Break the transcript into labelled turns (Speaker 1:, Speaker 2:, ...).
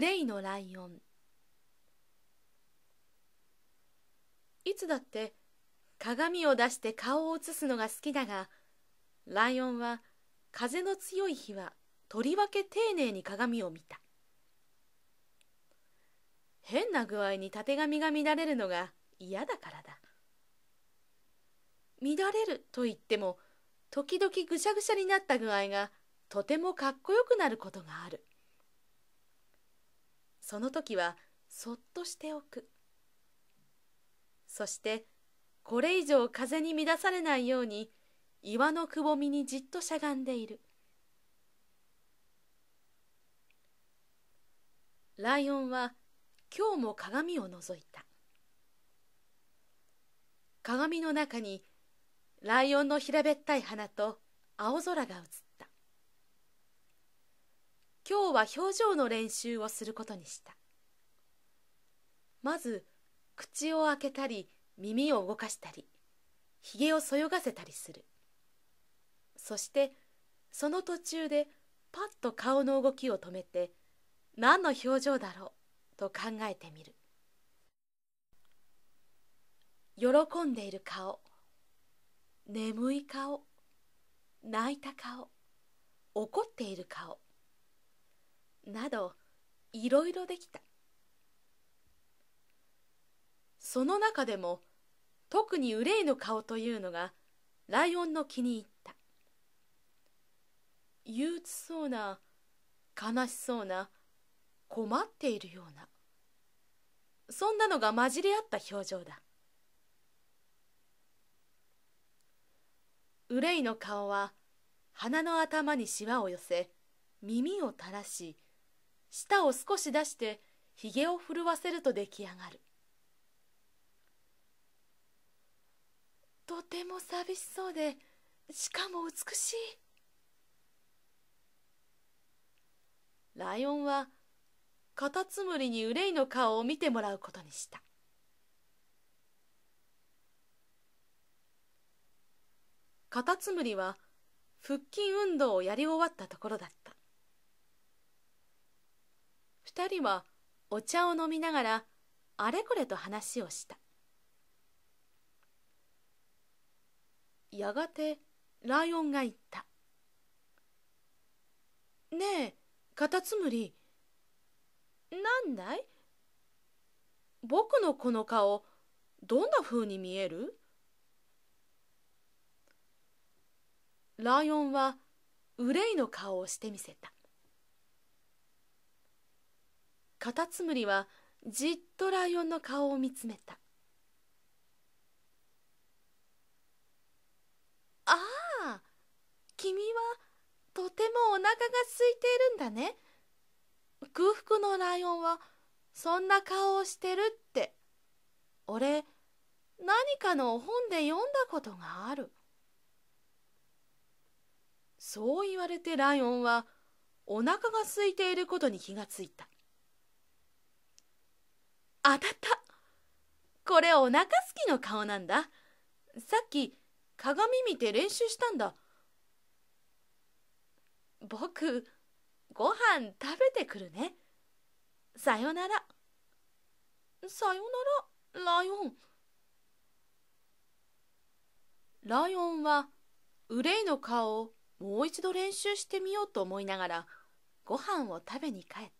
Speaker 1: レイのライオンいつだって鏡を出して顔を映すのが好きだがライオンは風の強い日はとりわけ丁寧に鏡を見た変な具合にたてがみが乱れるのが嫌だからだ乱れると言っても時々ぐしゃぐしゃになった具合がとてもかっこよくなることがあるその時はそっとしておくそしてこれ以上風に乱されないように岩のくぼみにじっとしゃがんでいるライオンは今日も鏡を覗いた鏡の中にライオンの平べったい鼻と青空が映った今日は表情の練習をすることにしたまず口を開けたり耳を動かしたりひげをそよがせたりするそしてその途中でパッと顔の動きを止めて何の表情だろうと考えてみる喜んでいる顔眠い顔泣いた顔怒っている顔などいろいろできたその中でも特に憂いの顔というのがライオンの気に入った憂鬱そうな悲しそうな困っているようなそんなのが混じり合った表情だ憂いの顔は鼻の頭にしわを寄せ耳を垂らし舌を少し出してひげを震わせると出来上がるとても寂しそうでしかも美しいライオンはカタツムリに憂いの顔を見てもらうことにしたカタツムリは腹筋運動をやり終わったところだった二人はお茶を飲みながらあれこれと話をしたやがてライオンが言った「ねえカタツムリなんだい僕のこの顔どんなふうに見える?」ライオンは憂いの顔をしてみせた。カタツムリはじっとライオンの顔を見つめた「ああ君はとてもお腹が空いているんだね空腹のライオンはそんな顔をしてるって俺何かの本で読んだことがある」そう言われてライオンはお腹が空いていることに気がついた。あたったこれお腹すきの顔なんださっき鏡見て練習したんだ僕ご飯食べてくるねさよならさよならライオンライオンは憂いの顔をもう一度練習してみようと思いながらご飯を食べに帰った